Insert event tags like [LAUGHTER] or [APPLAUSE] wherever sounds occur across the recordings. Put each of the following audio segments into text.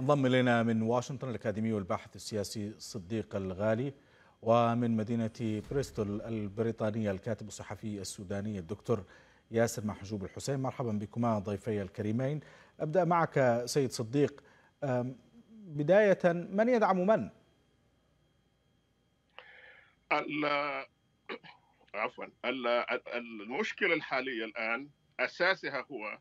انضم الينا من واشنطن الاكاديمي والباحث السياسي صديق الغالي ومن مدينه بريستول البريطانيه الكاتب الصحفي السوداني الدكتور ياسر محجوب الحسين مرحبا بكما ضيفي الكريمين ابدا معك سيد صديق بدايه من يدعم من؟ عفوا المشكله الحاليه الان اساسها هو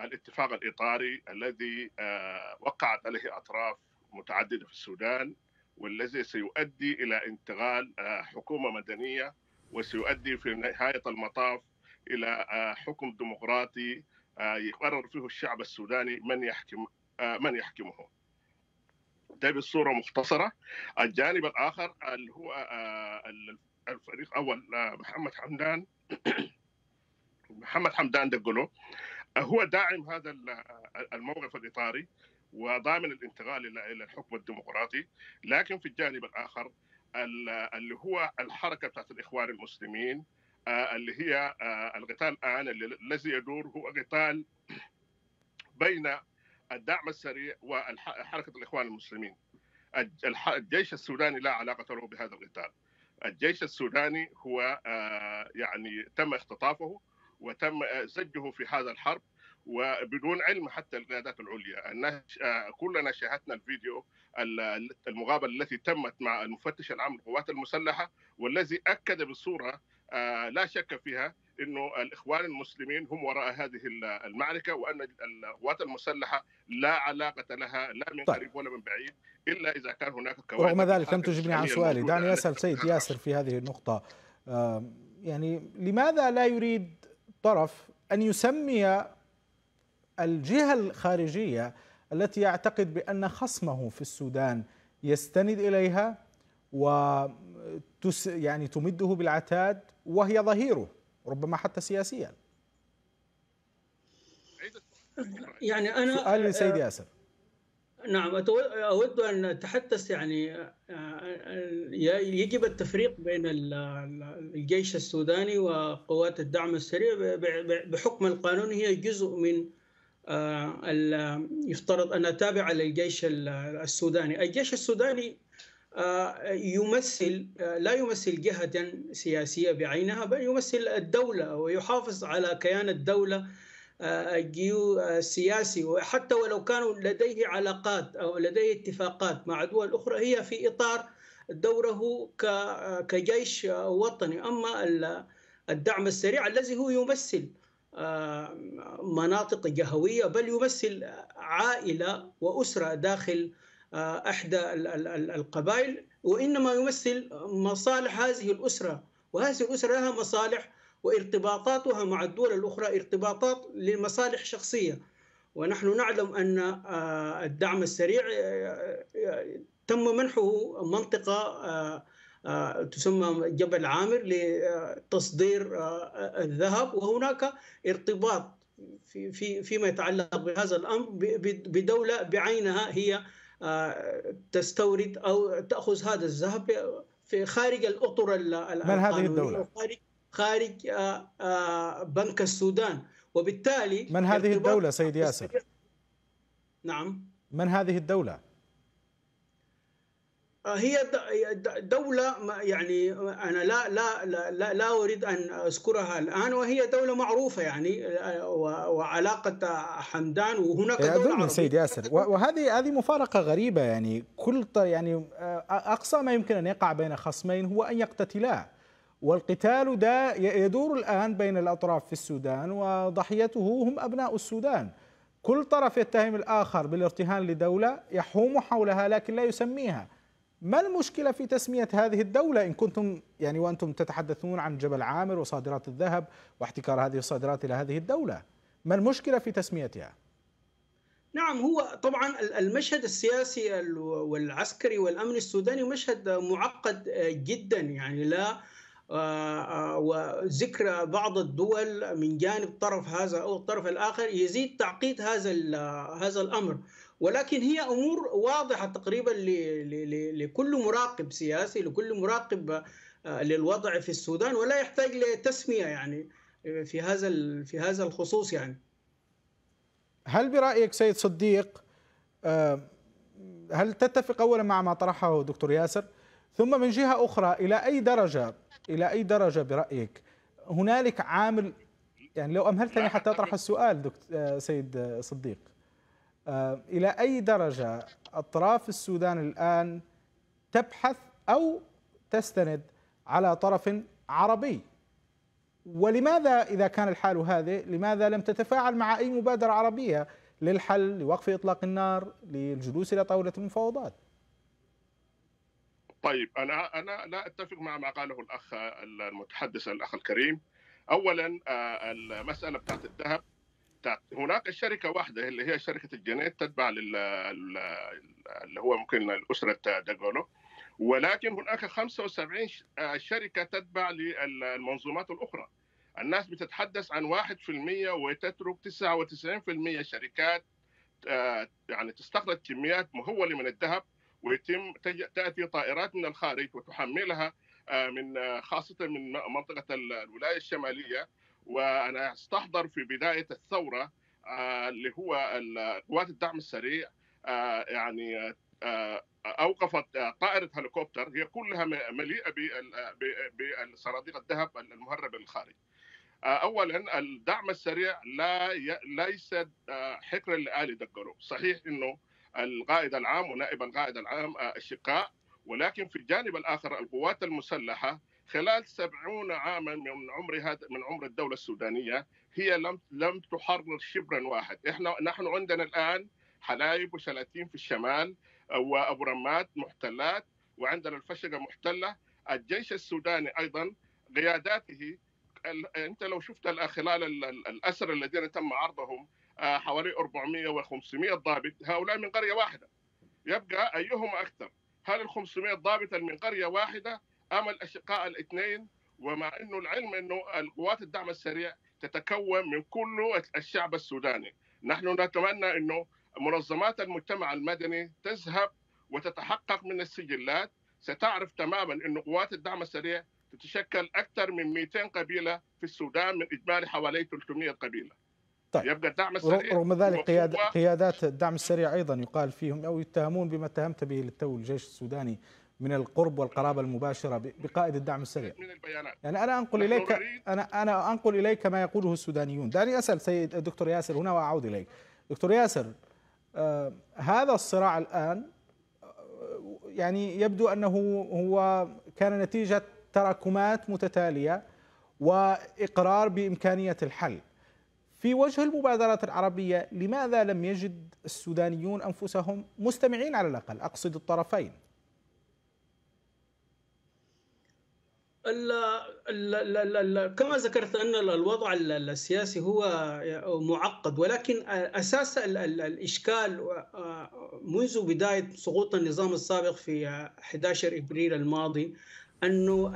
الاتفاق الاطاري الذي آه، وقعت عليه اطراف متعدده في السودان والذي سيؤدي الى انتقال آه، حكومه مدنيه وسيؤدي في نهايه المطاف الى آه، حكم ديمقراطي يقرر فيه الشعب السوداني من يحكم من يحكمه. ده بصوره مختصره. الجانب الاخر اللي هو الفريق اول محمد حمدان [COUGHS] محمد حمدان دقلو هو داعم هذا الموقف الاطاري وضامن الانتقال الى الحكم الديمقراطي لكن في الجانب الاخر اللي هو الحركه بتاعت الاخوان المسلمين آه، اللي هي آه، القتال الان الذي يدور هو قتال بين الدعم السريع وحركه الاخوان المسلمين الجيش السوداني لا علاقه له بهذا القتال الجيش السوداني هو آه، يعني تم اختطافه وتم زجه في هذا الحرب وبدون علم حتى القيادات العليا آه، كل شاهدنا الفيديو المقابله التي تمت مع المفتش العام للقوات المسلحه والذي اكد بصوره آه، لا شك فيها انه الاخوان المسلمين هم وراء هذه المعركه وان القوات المسلحه لا علاقه لها لا من طيب. قريب ولا من بعيد الا اذا كان هناك كوارث رغم ذلك لم تجبني عن سؤالي دعني اسال سيد ياسر في هذه النقطه يعني لماذا لا يريد طرف ان يسمي الجهة الخارجية التي يعتقد بأن خصمه في السودان يستند إليها و يعني تمده بالعتاد وهي ظهيره ربما حتى سياسيا يعني أنا سؤال لسيد آه، ياسر نعم أود أن أتحدث يعني آه، آه، يجب التفريق بين الجيش السوداني وقوات الدعم السريع بحكم القانون هي جزء من آه، يفترض أنها تابعة للجيش السوداني الجيش السوداني آه، يمثل آه، لا يمثل جهة سياسية بعينها بل يمثل الدولة ويحافظ على كيان الدولة السياسي وحتى ولو كانوا لديه علاقات أو لديه اتفاقات مع دول أخرى هي في إطار دوره كجيش وطني أما الدعم السريع الذي هو يمثل آه، مناطق جهويه بل يمثل عائله واسره داخل آه، احدى القبائل وانما يمثل مصالح هذه الاسره وهذه الاسره لها مصالح وارتباطاتها مع الدول الاخرى ارتباطات لمصالح شخصيه ونحن نعلم ان آه، الدعم السريع تم منحه منطقه آه، تسمى جبل عامر لتصدير آه، الذهب وهناك ارتباط في في فيما يتعلق بهذا الامر بدوله بعينها هي آه، تستورد او تاخذ هذا الذهب في خارج الاطر من هذه الدوله؟ خارج خارج بنك السودان وبالتالي من هذه الدوله سيد ياسر؟ نعم من هذه الدوله؟ هي دولة يعني أنا لا لا لا لا أريد أن أذكرها الآن وهي دولة معروفة يعني وعلاقة حمدان وهناك دولة عربية سيد ياسر وهذه هذه مفارقة غريبة يعني كل يعني أقصى ما يمكن أن يقع بين خصمين هو أن يقتتلا والقتال ده يدور الآن بين الأطراف في السودان وضحيته هم أبناء السودان كل طرف يتهم الآخر بالارتهان لدولة يحوم حولها لكن لا يسميها ما المشكلة في تسمية هذه الدولة إن كنتم يعني وأنتم تتحدثون عن جبل عامر وصادرات الذهب واحتكار هذه الصادرات إلى هذه الدولة ما المشكلة في تسميتها؟ نعم هو طبعا المشهد السياسي والعسكري والأمني السوداني مشهد معقد آه، جدا يعني لا آه، آه، وذكر بعض الدول من جانب طرف هذا أو الطرف الآخر يزيد تعقيد هذا هذا الأمر ولكن هي امور واضحه تقريبا لكل مراقب سياسي لكل مراقب آه، للوضع في السودان ولا يحتاج لتسميه يعني آه، في هذا في هذا الخصوص يعني هل برايك سيد صديق آه، هل تتفق اولا مع ما طرحه دكتور ياسر ثم من جهه اخرى الى اي درجه الى اي درجه برايك هنالك عامل يعني لو امهلتني حتى اطرح السؤال دكتور سيد صديق آه، إلى أي درجة أطراف السودان الآن تبحث أو تستند على طرف عربي ولماذا إذا كان الحال هذا لماذا لم تتفاعل مع أي مبادرة عربية للحل لوقف إطلاق النار للجلوس إلى طاولة المفاوضات طيب أنا أنا لا أتفق مع ما قاله الأخ المتحدث الأخ الكريم أولا آه، المسألة بتاعت الذهب طيب، هناك الشركه واحده اللي هي شركه الجنيت تتبع لل اللي هو ممكن الأسرة داغولو ولكن هناك 75 آه، شركه تتبع للمنظومات الاخرى الناس بتتحدث عن 1% وتترك 99% شركات آه، يعني تستخرج كميات مهوله من الذهب ويتم تاتي طائرات من الخارج وتحملها آه، من خاصه من منطقه الولايه الشماليه وانا استحضر في بدايه الثوره آه، اللي هو قوات الدعم السريع آه، يعني آه، اوقفت طائره هليكوبتر هي كلها مليئه بالصناديق الذهب المهربه للخارج. اولا الدعم السريع لا ليس حكرا لالي دقرو، صحيح انه القائد العام ونائب القائد العام اشقاء ولكن في الجانب الاخر القوات المسلحه خلال سبعون عاما من عمر هذا من عمر الدولة السودانية هي لم لم تحرر شبرا واحد احنا نحن عندنا الآن حلايب وشلاتين في الشمال آه، وأبو رمات محتلات وعندنا الفشقة محتلة الجيش السوداني أيضا قياداته انت لو شفت خلال الاسر الذين تم عرضهم آه، حوالي 400 و500 ضابط هؤلاء من قريه واحده يبقى ايهما اكثر هل ال 500 ضابطا من قريه واحده أما الأشقاء الاثنين ومع أنه العلم أنه القوات الدعم السريع تتكون من كل الشعب السوداني نحن نتمنى أنه منظمات المجتمع المدني تذهب وتتحقق من السجلات ستعرف تماما أن قوات الدعم السريع تتشكل أكثر من 200 قبيلة في السودان من إجمالي حوالي 300 قبيلة طيب يبقى الدعم السريع رغم ذلك قيادات الدعم السريع ايضا يقال فيهم او يتهمون بما اتهمت به للتو الجيش السوداني من القرب والقرابه المباشره بقائد الدعم السريع من البيانات يعني انا انقل اليك انا انا انقل اليك ما يقوله السودانيون دعني اسال سيد الدكتور ياسر هنا واعود اليك دكتور ياسر آه هذا الصراع الان آه، يعني يبدو انه هو كان نتيجه تراكمات متتاليه واقرار بامكانيه الحل في وجه المبادرات العربيه لماذا لم يجد السودانيون انفسهم مستمعين على الاقل اقصد الطرفين كما ذكرت ان الوضع السياسي هو آه، معقد ولكن اساس الاشكال آه، آه، منذ بدايه سقوط النظام السابق في 11 ابريل الماضي انه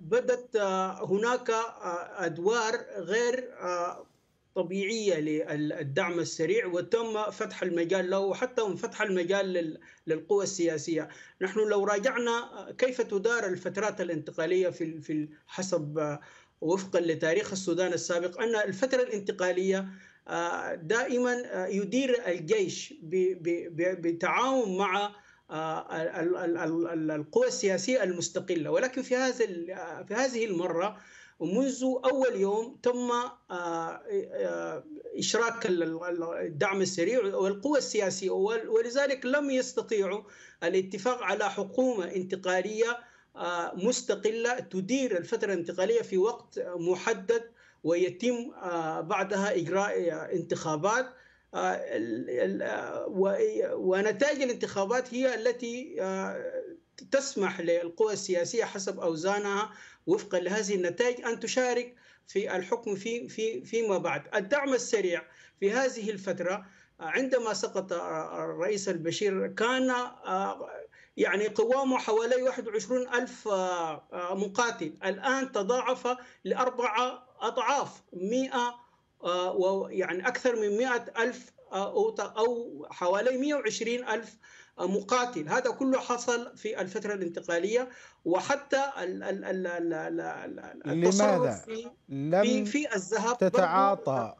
بدت هناك ادوار غير طبيعية للدعم السريع وتم فتح المجال له وحتى انفتح المجال للقوى السياسية نحن لو راجعنا كيف تدار الفترات الانتقالية في حسب وفقا لتاريخ السودان السابق أن الفترة الانتقالية آه، دائما آه، يدير الجيش بتعاون مع آه، القوى السياسية المستقلة ولكن في هذا في هذه المرة ومنذ أول يوم تم آه، آه، إشراك الدعم السريع والقوى السياسية ولذلك لم يستطيعوا الاتفاق على حكومة انتقالية آه، مستقلة تدير الفترة الانتقالية في وقت محدد ويتم بعدها إجراء انتخابات ونتائج الانتخابات هي التي تسمح للقوى السياسية حسب أوزانها وفقا لهذه النتائج ان تشارك في الحكم في في فيما بعد. الدعم السريع في هذه الفتره عندما سقط الرئيس البشير كان يعني قوامه حوالي 21 ألف مقاتل الآن تضاعف لأربعة أضعاف 100 ويعني أكثر من مئة ألف أو حوالي 120 ألف مقاتل هذا كله حصل في الفترة الانتقالية وحتى التصرف لماذا لم في الذهب تتعاطى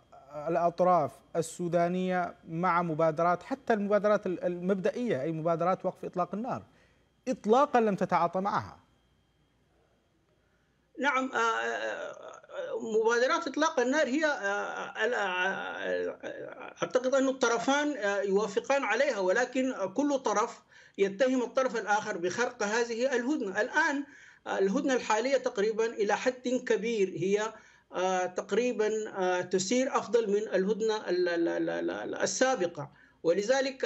الاطراف السودانيه مع مبادرات حتى المبادرات المبدئيه اي مبادرات وقف اطلاق النار اطلاقا لم تتعاطى معها نعم آه، آه، آه، مبادرات اطلاق النار هي اعتقد ان الطرفان يوافقان عليها ولكن كل طرف يتهم الطرف الاخر بخرق هذه الهدنه الان الهدنه الحاليه تقريبا الى حد كبير هي تقريبا تسير افضل من الهدنه السابقه ولذلك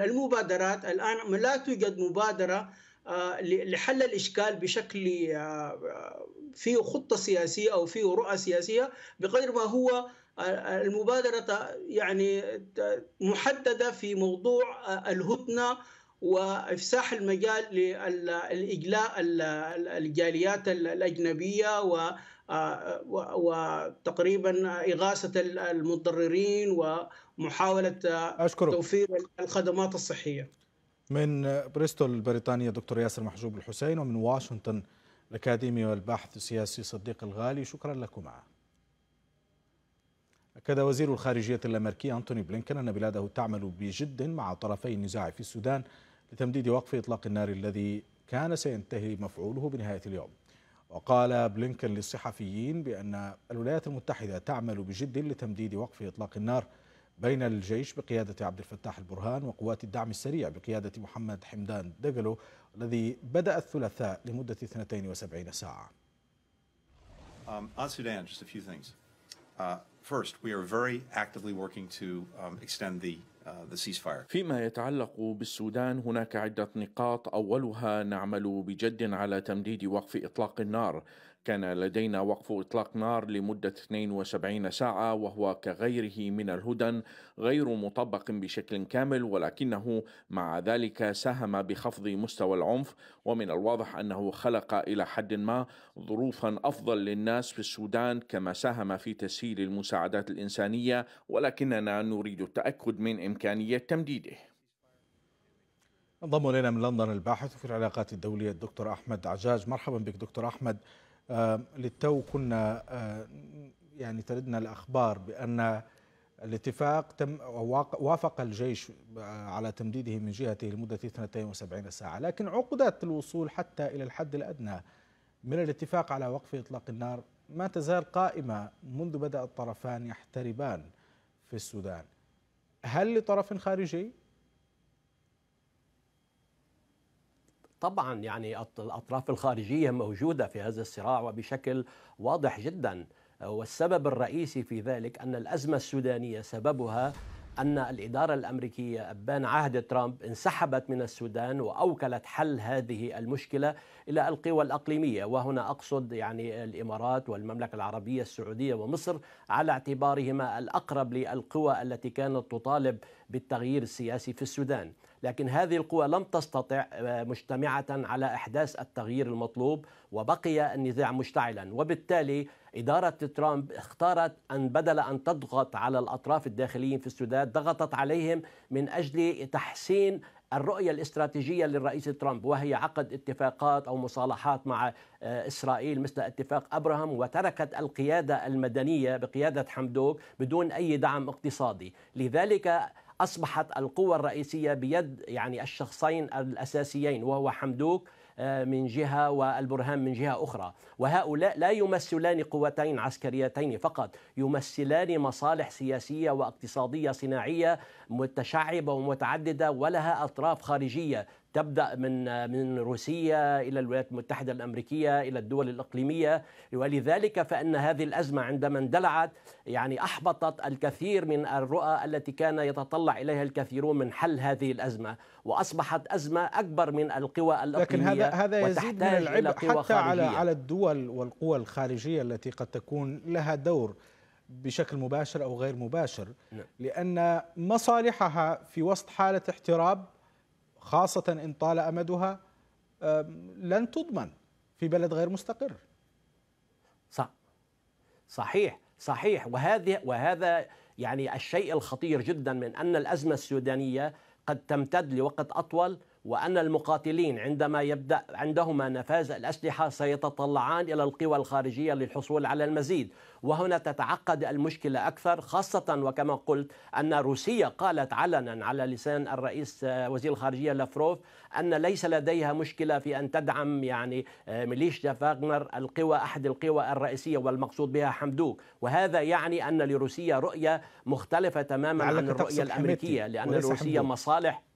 المبادرات الان لا توجد مبادره آه، لحل الاشكال بشكل آه، آه، فيه خطه سياسيه او فيه رؤى سياسيه بقدر ما هو المبادره يعني محدده في موضوع الهدنه وافساح المجال للاجلاء الجاليات الاجنبيه و وتقريبا اغاثه المتضررين ومحاوله أشكرك. توفير الخدمات الصحيه من بريستول بريطانيا دكتور ياسر محجوب الحسين ومن واشنطن الأكاديمي والباحث السياسي صديق الغالي شكرا لكما أكد وزير الخارجية الأمريكي أنتوني بلينكن أن بلاده تعمل بجد مع طرفي النزاع في السودان لتمديد وقف إطلاق النار الذي كان سينتهي مفعوله بنهاية اليوم وقال بلينكن للصحفيين بأن الولايات المتحدة تعمل بجد لتمديد وقف إطلاق النار بين الجيش بقيادة عبد الفتاح البرهان وقوات الدعم السريع بقيادة محمد حمدان دقلو الذي بدأ الثلاثاء لمدة 72 ساعة um, just a few things. Uh, first, we are very actively working to um, extend the uh, فيما يتعلق بالسودان هناك عدة نقاط أولها نعمل بجد على تمديد وقف إطلاق النار كان لدينا وقف إطلاق نار لمدة 72 ساعة وهو كغيره من الهدن غير مطبق بشكل كامل ولكنه مع ذلك ساهم بخفض مستوى العنف ومن الواضح أنه خلق إلى حد ما ظروفا أفضل للناس في السودان كما ساهم في تسهيل المساعدات الإنسانية ولكننا نريد التأكد من إمكانية تمديده انضم الينا من لندن الباحث في العلاقات الدوليه الدكتور احمد عجاج مرحبا بك دكتور احمد آه، للتو كنا آه، يعني تردنا الأخبار بأن الاتفاق تم وافق الجيش آه، على تمديده من جهته لمدة 72 ساعة لكن عقدة الوصول حتى إلى الحد الأدنى من الاتفاق على وقف إطلاق النار ما تزال قائمة منذ بدأ الطرفان يحتربان في السودان هل لطرف خارجي طبعا يعني الأطراف الخارجية موجودة في هذا الصراع وبشكل واضح جدا والسبب الرئيسي في ذلك أن الأزمة السودانية سببها أن الإدارة الأمريكية أبان عهد ترامب انسحبت من السودان وأوكلت حل هذه المشكلة إلى القوى الأقليمية وهنا أقصد يعني الإمارات والمملكة العربية السعودية ومصر على اعتبارهما الأقرب للقوى التي كانت تطالب بالتغيير السياسي في السودان لكن هذه القوى لم تستطع آه، مجتمعة على إحداث التغيير المطلوب وبقي النزاع مشتعلا وبالتالي إدارة ترامب اختارت أن بدل أن تضغط على الأطراف الداخليين في السودان ضغطت عليهم من أجل تحسين الرؤية الاستراتيجية للرئيس ترامب وهي عقد اتفاقات أو مصالحات مع آه، إسرائيل مثل اتفاق أبراهام وتركت القيادة المدنية بقيادة حمدوك بدون أي دعم اقتصادي لذلك أصبحت القوة الرئيسية بيد يعني الشخصين الأساسيين وهو حمدوك آه، من جهة والبرهان من جهة أخرى وهؤلاء لا يمثلان قوتين عسكريتين فقط يمثلان مصالح سياسية واقتصادية صناعية متشعبة ومتعددة ولها أطراف خارجية تبدا من من روسيا الى الولايات المتحده الامريكيه الى الدول الاقليميه ولذلك فان هذه الازمه عندما اندلعت يعني احبطت الكثير من الرؤى التي كان يتطلع اليها الكثيرون من حل هذه الازمه واصبحت ازمه اكبر من القوى الاقليميه لكن هذا هذا يزيد من العبء حتى خارجية. على على الدول والقوى الخارجيه التي قد تكون لها دور بشكل مباشر او غير مباشر نعم. لان مصالحها في وسط حاله احتراب خاصة إن طال أمدها لن تضمن في بلد غير مستقر صح صحيح صحيح وهذه وهذا يعني الشيء الخطير جدا من أن الأزمة السودانية قد تمتد لوقت أطول وأن المقاتلين عندما يبدأ عندهما نفاذ الأسلحة سيتطلعان إلى القوى الخارجية للحصول على المزيد وهنا تتعقد المشكلة أكثر خاصة وكما قلت أن روسيا قالت علنا على لسان الرئيس آه، وزير الخارجية لافروف أن ليس لديها مشكلة في أن تدعم يعني آه، ميليشيا فاغنر القوى أحد القوى الرئيسية والمقصود بها حمدوك وهذا يعني أن لروسيا رؤية مختلفة تماما عن الرؤية الأمريكية لأن روسيا مصالح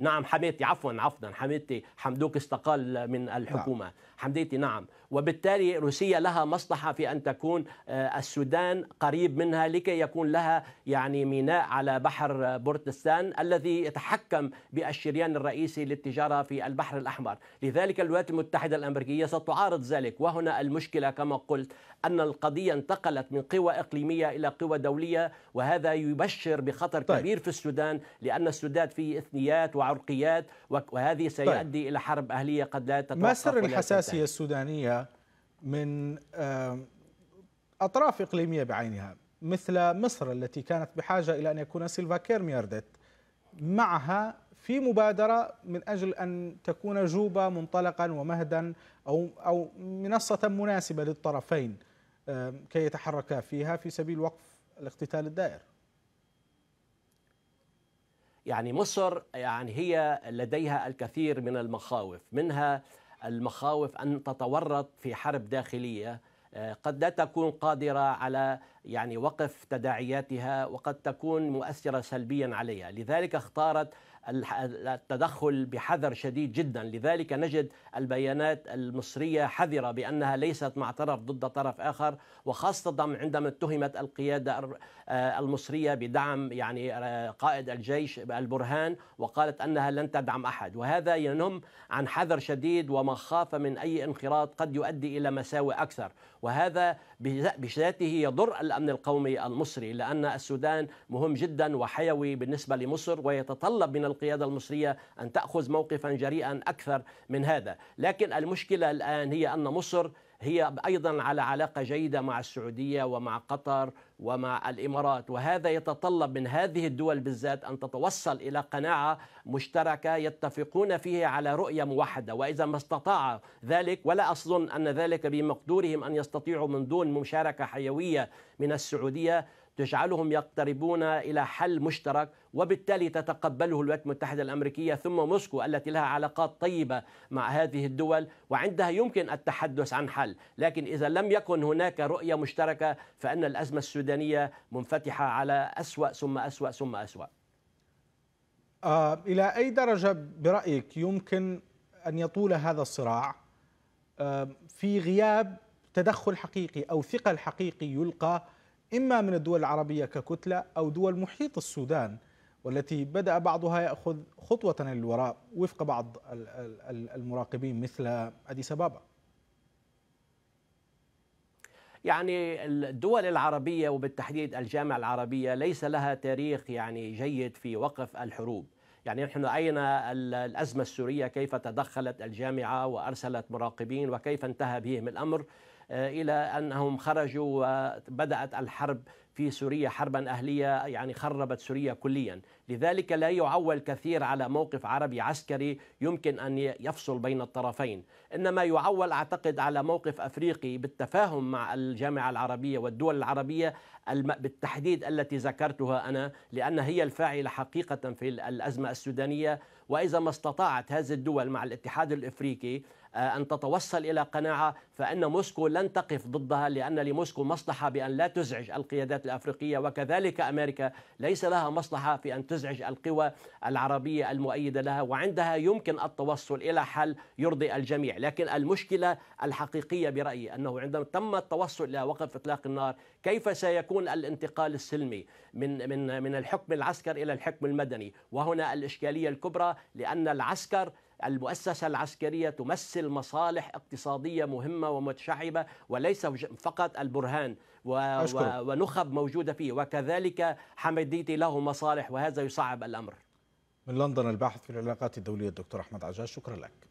نعم حميتي عفوا عفوا حميتي حمدوك استقال من نعم. الحكومة نعم. حمديتي نعم وبالتالي روسيا لها مصلحة في أن تكون آه، السودان قريب منها لكي يكون لها يعني ميناء على بحر بورتستان الذي يتحكم بالشريان الرئيسي للتجارة في البحر الأحمر لذلك الولايات المتحدة الأمريكية ستعارض ذلك وهنا المشكلة كما قلت أن القضية انتقلت من قوى إقليمية إلى قوى دولية وهذا يبشر بخطر طيب. كبير في السودان لأن السودان فيه إثنيات وع عرقيات وهذه طيب. سيؤدي طيب. إلى حرب أهلية قد لا تتوقف ما سر الحساسية تنتهي. السودانية من أطراف إقليمية بعينها مثل مصر التي كانت بحاجة إلى أن يكون سيلفا كيرمياردت معها في مبادرة من أجل أن تكون جوبا منطلقا ومهدا أو, أو منصة مناسبة للطرفين كي يتحركا فيها في سبيل وقف الاقتتال الدائر يعني مصر يعني هي لديها الكثير من المخاوف منها المخاوف أن تتورط في حرب داخلية آه، قد لا تكون قادرة على يعني وقف تداعياتها وقد تكون مؤثرة سلبيا عليها لذلك اختارت التدخل بحذر شديد جدا لذلك نجد البيانات المصرية حذرة بأنها ليست مع طرف ضد طرف آخر وخاصة عندما اتهمت القيادة آه، المصرية بدعم يعني آه، قائد الجيش البرهان وقالت أنها لن تدعم أحد وهذا ينم عن حذر شديد ومخافة من أي انخراط قد يؤدي إلى مساوئ أكثر وهذا بذاته يضر الأمن القومي المصري لأن السودان مهم جدا وحيوي بالنسبة لمصر ويتطلب من القيادة المصرية أن تأخذ موقفا جريئا أكثر من هذا لكن المشكلة الآن هي أن مصر هي أيضا على علاقة جيدة مع السعودية ومع قطر ومع الإمارات وهذا يتطلب من هذه الدول بالذات أن تتوصل إلى قناعة مشتركة يتفقون فيه على رؤية موحدة وإذا ما استطاع ذلك ولا أظن أن ذلك بمقدورهم أن يستطيعوا من دون مشاركة حيوية من السعودية تجعلهم يقتربون إلى حل مشترك وبالتالي تتقبله الولايات المتحدة الأمريكية ثم موسكو التي لها علاقات طيبة مع هذه الدول وعندها يمكن التحدث عن حل لكن إذا لم يكن هناك رؤية مشتركة فإن الأزمة السودانية منفتحة على أسوأ ثم أسوأ ثم أسوأ آه إلى أي درجة برأيك يمكن أن يطول هذا الصراع آه في غياب تدخل حقيقي أو ثقل حقيقي يلقى إما من الدول العربية ككتلة أو دول محيط السودان والتي بدأ بعضها يأخذ خطوة للوراء وفق بعض المراقبين مثل أديس أبابا يعني الدول العربية وبالتحديد الجامعة العربية ليس لها تاريخ يعني جيد في وقف الحروب يعني نحن رأينا الأزمة السورية كيف تدخلت الجامعة وأرسلت مراقبين وكيف انتهى بهم الأمر آه، إلى أنهم خرجوا وبدأت الحرب في سوريا حربا أهلية يعني خربت سوريا كليا لذلك لا يعول كثير على موقف عربي عسكري يمكن أن يفصل بين الطرفين إنما يعول أعتقد على موقف أفريقي بالتفاهم مع الجامعة العربية والدول العربية بالتحديد التي ذكرتها أنا لأن هي الفاعلة حقيقة في الأزمة السودانية وإذا ما استطاعت هذه الدول مع الاتحاد الإفريقي آه، أن تتوصل إلى قناعة فأن موسكو لن تقف ضدها لأن لموسكو مصلحة بأن لا تزعج القيادات الأفريقية وكذلك أمريكا ليس لها مصلحة في أن تزعج القوى العربية المؤيدة لها وعندها يمكن التوصل إلى حل يرضي الجميع لكن المشكلة الحقيقية برأيي أنه عندما تم التوصل إلى وقف إطلاق النار كيف سيكون الانتقال السلمي من من من الحكم العسكري إلى الحكم المدني وهنا الإشكالية الكبرى لأن العسكر المؤسسة العسكرية تمثل مصالح اقتصادية مهمة ومتشعبة وليس فقط البرهان و ونخب موجودة فيه وكذلك حمديتي له مصالح وهذا يصعب الأمر من لندن الباحث في العلاقات الدولية الدكتور أحمد عجاج شكرا لك